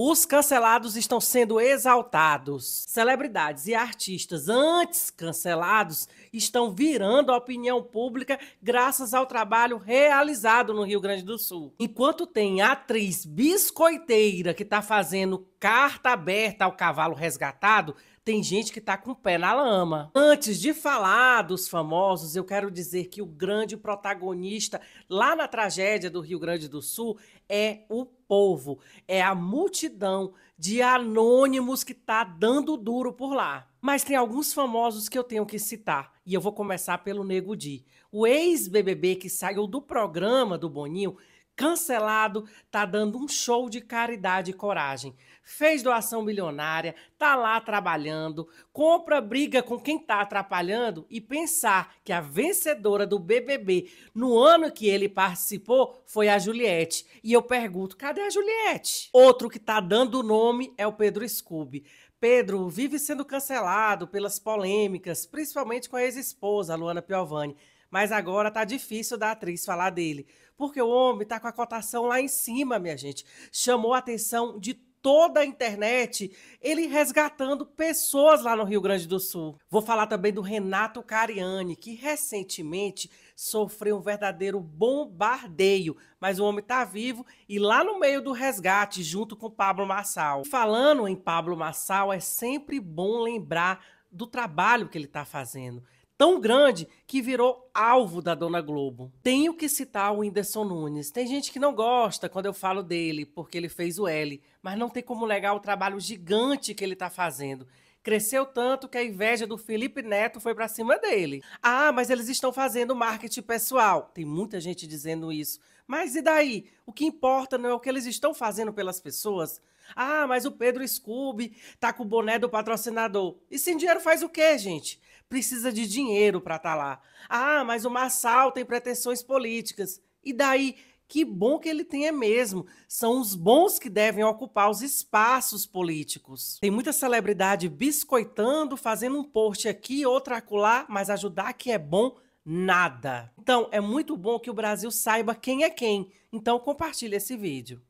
Os cancelados estão sendo exaltados. Celebridades e artistas antes cancelados estão virando a opinião pública graças ao trabalho realizado no Rio Grande do Sul. Enquanto tem atriz biscoiteira que está fazendo carta aberta ao cavalo resgatado, tem gente que está com o pé na lama. Antes de falar dos famosos, eu quero dizer que o grande protagonista lá na tragédia do Rio Grande do Sul é o povo, é a multidão de anônimos que está dando duro por lá. Mas tem alguns famosos que eu tenho que citar, e eu vou começar pelo Nego Di. O ex-BBB que saiu do programa do Boninho cancelado, tá dando um show de caridade e coragem. Fez doação milionária, tá lá trabalhando, compra briga com quem tá atrapalhando e pensar que a vencedora do BBB no ano que ele participou foi a Juliette. E eu pergunto, cadê a Juliette? Outro que tá dando nome é o Pedro Scooby. Pedro vive sendo cancelado pelas polêmicas, principalmente com a ex-esposa, Luana Piovani. Mas agora tá difícil da atriz falar dele, porque o homem tá com a cotação lá em cima, minha gente. Chamou a atenção de toda a internet, ele resgatando pessoas lá no Rio Grande do Sul. Vou falar também do Renato Cariani, que recentemente sofreu um verdadeiro bombardeio, mas o homem tá vivo e lá no meio do resgate, junto com Pablo Massal. Falando em Pablo Massal, é sempre bom lembrar do trabalho que ele está fazendo tão grande que virou alvo da Dona Globo. Tenho que citar o Whindersson Nunes. Tem gente que não gosta quando eu falo dele, porque ele fez o L, mas não tem como negar o trabalho gigante que ele está fazendo. Cresceu tanto que a inveja do Felipe Neto foi para cima dele. Ah, mas eles estão fazendo marketing pessoal. Tem muita gente dizendo isso. Mas e daí? O que importa não é o que eles estão fazendo pelas pessoas? Ah, mas o Pedro Scooby tá com o boné do patrocinador. E sem dinheiro faz o quê, gente? precisa de dinheiro para estar tá lá. Ah, mas o Massal tem pretensões políticas. E daí? Que bom que ele tenha mesmo. São os bons que devem ocupar os espaços políticos. Tem muita celebridade biscoitando, fazendo um post aqui, outro acolá, mas ajudar que é bom nada. Então, é muito bom que o Brasil saiba quem é quem. Então, compartilhe esse vídeo.